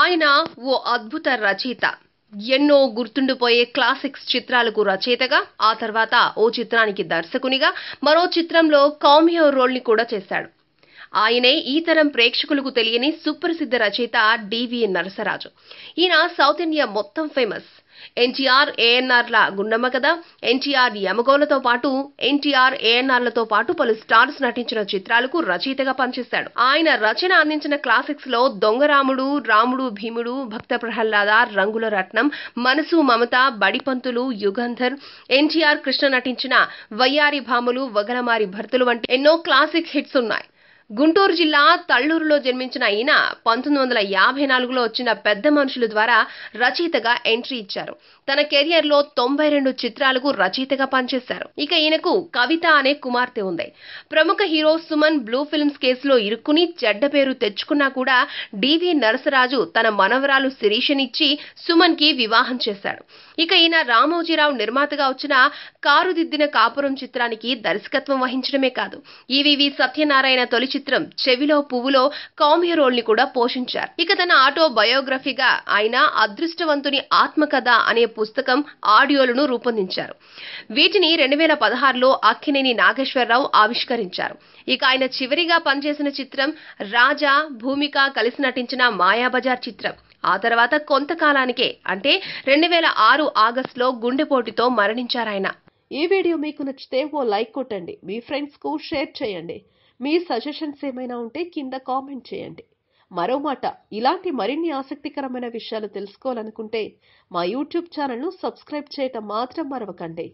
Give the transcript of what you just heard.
ఆయన ఓ అద్భుత రచయిత ఎన్నో గుర్తుండిపోయే క్లాసిక్స్ చిత్రాలకు రచయితగా ఆ తర్వాత ఓ చిత్రానికి దర్శకునిగా మరో చిత్రంలో కామియో రోల్ని కూడా చేశాడు ఆయనే ఈ తరం ప్రేక్షకులకు తెలియని సుప్రసిద్ధ రచయిత డివి నరసరాజు ఈయన సౌత్ ఇండియా మొత్తం ఫేమస్ ఎన్టీఆర్ ఏఎన్ఆర్ల గుండమ్మ కదా ఎన్టీఆర్ యమగోలతో పాటు ఎన్టీఆర్ ఏఎన్ఆర్లతో పాటు పలు స్టార్స్ నటించిన చిత్రాలకు రచయితగా పనిచేశాడు ఆయన రచన అందించిన క్లాసిక్స్ లో దొంగరాముడు రాముడు భీముడు భక్త ప్రహ్లాద రంగుల రత్నం మనసు మమత బడిపంతులు యుగంధర్ ఎన్టీఆర్ కృష్ణ నటించిన వయ్యారి భాములు వగలమారి భర్తలు వంటి ఎన్నో క్లాసిక్ హిట్స్ ఉన్నాయి గుంటూరు జిల్లా తల్లూరులో జన్మించిన ఈయన పంతొమ్మిది వందల యాభై నాలుగులో వచ్చిన పెద్ద మనుషుల ద్వారా రచయితగా ఎంట్రీ ఇచ్చారు తన కెరియర్ లో తొంభై రెండు చిత్రాలకు రచయితగా పనిచేశారు ఇక ఈయనకు కవిత అనే కుమార్తె ఉంది ప్రముఖ హీరో సుమన్ బ్లూ ఫిల్మ్స్ కేసులో ఇరుక్కుని చెడ్డ పేరు తెచ్చుకున్నా కూడా డివి నరసరాజు తన మనవరాలు శిరీషనిచ్చి సుమన్ కి వివాహం చేశాడు ఇక ఈయన రామోజీరావు నిర్మాతగా వచ్చిన కారు దిద్దిన కాపురం చిత్రానికి దర్శకత్వం వహించడమే కాదు ఈవివి సత్యనారాయణ తొలి చిత్రం చెవిలో పువ్వులో కామియో రోల్ ని కూడా పోషించారు ఇక తన ఆటో బయోగ్రఫీగా ఆయన అదృష్టవంతుని ఆత్మకథ అనే పుస్తకం ఆడియోలను రూపొందించారు వీటిని రెండు వేల పదహారులో అక్కినేని నాగేశ్వరరావు ఆవిష్కరించారు ఇక ఆయన చివరిగా పనిచేసిన చిత్రం రాజా భూమిక కలిసి నటించిన మాయాబజార్ చిత్రం ఆ తర్వాత కొంతకాలానికే అంటే రెండు వేల ఆరు ఆగస్టులో గుండెపోటుతో మరణించారాయన ఈ వీడియో మీకు నచ్చితే ఓ లైక్ కొట్టండి మీ ఫ్రెండ్స్కు షేర్ చేయండి మీ సజెషన్స్ ఏమైనా ఉంటే కింద కామెంట్ చేయండి మరో మాట ఇలాంటి మరిన్ని ఆసక్తికరమైన విషయాలు తెలుసుకోవాలనుకుంటే మా యూట్యూబ్ ఛానల్ను సబ్స్క్రైబ్ చేయటం మాత్రం మరవకండి